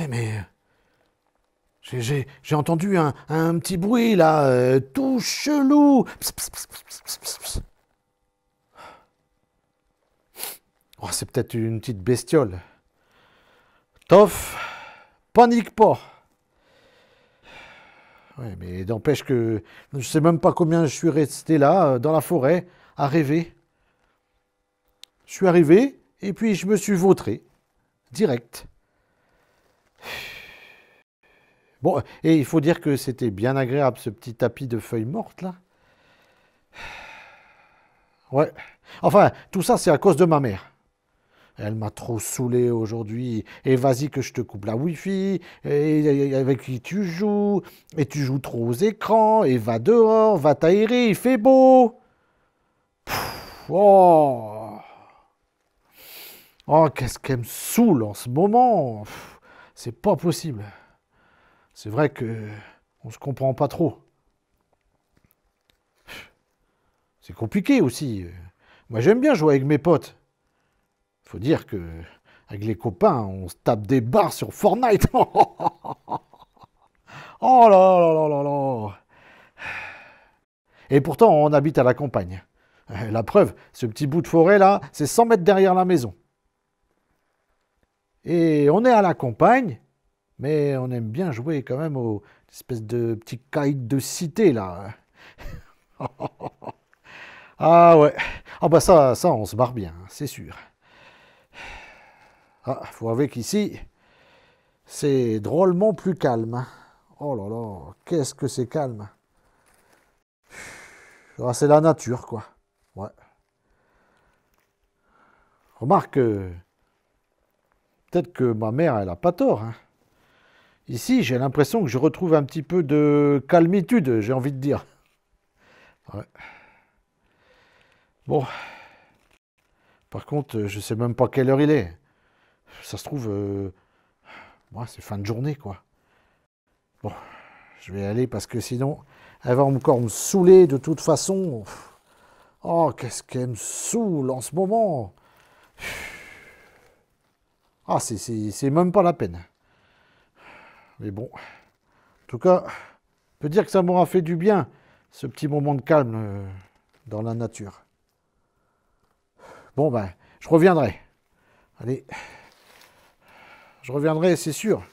Eh, mais. J'ai entendu un, petit bruit là, euh, tout chelou. Oh, c'est peut-être une petite bestiole. Toff, panique pas. mais d'empêche que je sais même pas combien je suis resté là, euh, dans la forêt, à rêver. Je suis arrivé et puis je me suis vautré, direct. Bon, et il faut dire que c'était bien agréable ce petit tapis de feuilles mortes là. Ouais. Enfin, tout ça c'est à cause de ma mère. Elle m'a trop saoulé aujourd'hui. Et vas-y que je te coupe la Wi-Fi. Et avec qui tu joues. Et tu joues trop aux écrans. Et va dehors, va t'aérer, il fait beau. oh, oh qu'est-ce qu'elle me saoule en ce moment. C'est pas possible. C'est vrai que on se comprend pas trop. C'est compliqué aussi. Moi, j'aime bien jouer avec mes potes. Faut dire que avec les copains, on se tape des barres sur Fortnite. oh là là là là là. Et pourtant, on habite à la campagne. La preuve, ce petit bout de forêt là, c'est 100 mètres derrière la maison. Et on est à la campagne, mais on aime bien jouer quand même aux espèces de petits kites de cité, là. Hein. ah ouais. Ah bah ça, ça, on se barre bien, hein, c'est sûr. Ah, faut avouer qu'ici, c'est drôlement plus calme. Hein. Oh là là, qu'est-ce que c'est calme. Ah, c'est la nature, quoi. Ouais. Remarque... Peut-être que ma mère, elle n'a pas tort. Hein. Ici, j'ai l'impression que je retrouve un petit peu de calmitude, j'ai envie de dire. Ouais. Bon. Par contre, euh, je ne sais même pas quelle heure il est. Ça se trouve, moi, euh, c'est fin de journée, quoi. Bon, je vais aller parce que sinon, elle va encore me saouler de toute façon. Oh, qu'est-ce qu'elle me saoule en ce moment ah, c'est même pas la peine. Mais bon, en tout cas, peut dire que ça m'aura fait du bien, ce petit moment de calme euh, dans la nature. Bon, ben, je reviendrai. Allez, je reviendrai, c'est sûr.